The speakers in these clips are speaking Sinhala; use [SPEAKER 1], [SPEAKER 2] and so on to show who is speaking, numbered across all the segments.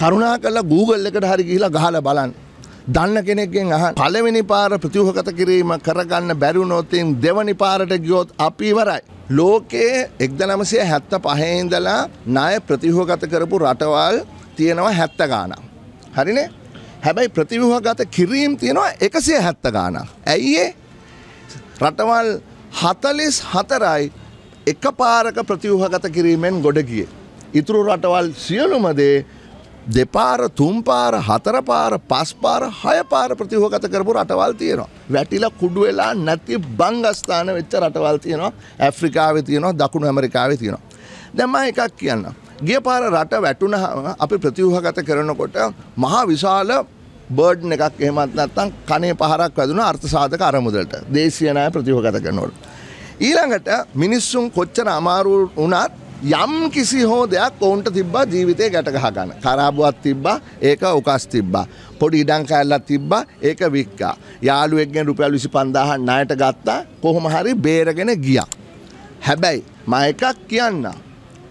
[SPEAKER 1] කරුණා කලා Google එකට හරි ගිහිලා ගහලා බලන්න. දන්න කෙනෙක්ගෙන් අහ පළවෙනි පාර ප්‍රතිවහගත කිරීම කරගන්න බැරිවුණොතින් දෙවනි පාරට ගියොත් අපි ඉවරයි. ලෝකයේ එක්දනමසය හැත්ත පහේඉඳලා ණය ප්‍රතිහෝගත කරපු රටවල් තියෙනවා හැත්ත ගාන. හරිනේ හැබැයි ප්‍රතිවහගත කිරීම් තියෙනවා එකසිය හැත්ත ගාන. ඇයිඒ රටවල් හතලිස් හතරයි එක පාරක ප්‍රතිවහගත කිරීමෙන් ගොඩ ගිය. ඉතුරු රටවල් සියලුමදේ දෙපාර තුම්පාර හතරපාර පස්පාර හයපාර ප්‍රතිහෝගත කරපු රටවල් තියෙනවා. වැටිලා කුඩු වෙලා නැති බංගස්ථාන වෙච්ච රටවල් තියෙනවා ඇෆ්‍රිකාවේ තියෙනවා දකුණු ඇමරිකාවේ තියෙනවා. දැම්ම එකක් කියන්න. ගිය පාර රට වැටුනහම අපි ප්‍රතිහෝගත කරනකොට මහා විශාල බර්ඩ් එකක් එහෙමත් නැත්තම් කනේ පහරක් වැදුන අර්ථසාධක අරමුදලට දේශීය ණය ප්‍රතිහෝගත කරනකොට. ඊළඟට මිනිස්සුන් කොච්චර අමාරු වුණත් යම් කිසි හෝ දෙයක් ඔවුන්ට තිබ්බා ජීවිතය ගැටගහ ගන්න. කරාබුවක් තිබ්බා ඒක උකස් තිබ්බා. පොඩි ඉඩම් කෑල්ලක් තිබ්බා ඒක වික්කා. යාළුවෙක්ගෙන් රුපියල් 25000 ණයට ගත්තා. කොහොම හරි බේරගෙන ගියා. හැබැයි මම එකක් කියන්න.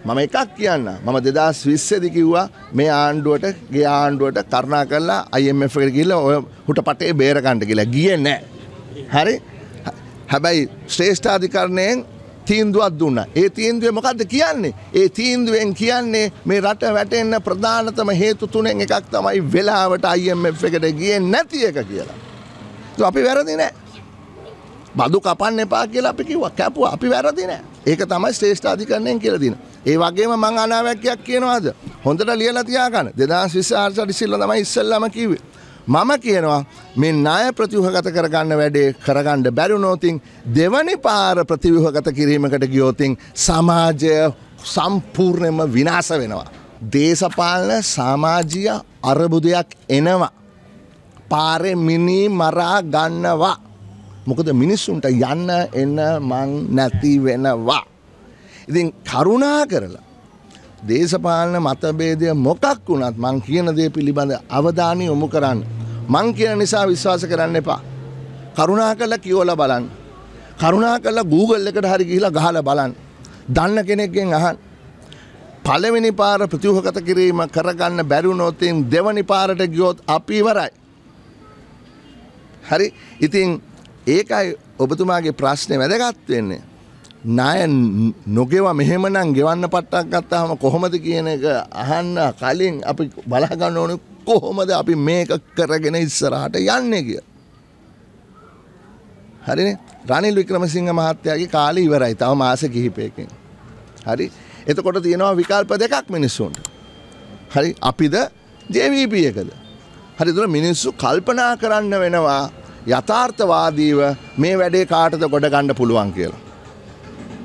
[SPEAKER 1] මම එකක් කියන්න. මම 2020 දී කිව්වා මේ ආණ්ඩුවට ගේ ආණ්ඩුවට කරුණා කරලා IMF එකට ගිහිල්ලා ඔය හුටපටේ බේර ගන්න කියලා. ගියේ නැහැ. හරි? හැබැයි ශ්‍රේෂ්ඨාධිකරණයෙන් තීන්දුවක් දුන්න. ඒ තීන්දුවේ මොකක්ද කියන්නේ. ඒ තීන්දුවෙන් කියන්නේ මේ රට වැටෙන්න ප්‍රධානතම හේතු තුනෙන් එකක් තමයි වෙලාවට IMF එකට ගියේ නැති එක කියලා. අපි වැරදි නෑ. බදු කපන්න එපා කියලා අපි කිව්වා. කැපුවා. අපි වැරදි නෑ. ඒක තමයි ශ්‍රේෂ්ඨ අධිකරණයෙන් කියලා දෙන. ඒ වගේම මං අනාවැක්කයක් කියනවාද? හොඳට ලියලා තියාගන්න. 2024 ඉස්සෙල්ලා තමයි ඉස්සෙල්ලාම කිව්වේ. මම කියනවා මේ ණය ප්‍රතිව්‍යුහගත කරගන්න වැඩේ කරගන්න බැරි වුණොතින් දෙවනි පාර ප්‍රතිව්‍යුහගත කිරීමකට ගියොතින් සමාජය සම්පූර්ණයෙන්ම විනාශ වෙනවා. දේශපාලන සමාජීය අරබුදයක් එනවා. පාරේ මිනි මරා ගන්නවා. මොකද මිනිස්සුන්ට යන්න එන්න මං නැති වෙනවා. ඉතින් කරුණා කරලා දේශපාලන මතභේදය මොකක් වුණත් මං කියන දේ පිළිබඳ අවධානය යොමු කරන්න. මං කියන නිසා විශ්වාස කරන්න එපා. කරුණා කළා කියෝලා බලන්න. කරුණා කළා Google එකට හරි ගිහිලා ගහලා බලන්න. දන්න කෙනෙක්ගෙන් අහන්න. පළවෙනි පාර ප්‍රතිවහගත කිරීම කරගන්න බැරි වුණොත් දෙවනි පාරට ගියොත් අපි ඉවරයි. හරි. ඉතින් ඒකයි ඔබතුමාගේ ප්‍රශ්නේ වැදගත් වෙන්නේ. ණය නොගෙව මෙහෙමනම් ගෙවන්න පට්ටක් ගත්තාම කොහොමද කියන එක අහන්න කලින් අපි බලා ගන්න ඕනේ කොහොමද අපි මේක කරගෙන ඉස්සරහට යන්නේ කිය. හරිනේ රනිල් වික්‍රමසිංහ මහත්තයාගේ කාලේ ඉවරයි. තව මාස කිහිපයකින්. හරි. එතකොට තියෙනවා විකල්ප දෙකක් මිනිස්සුන්ට. හරි අපිද JVP එකද. හරි එතන මිනිස්සු කල්පනා කරන්න වෙනවා යථාර්ථවාදීව මේ වැඩේ කාටද ගොඩ ගන්න පුළුවන් කියලා.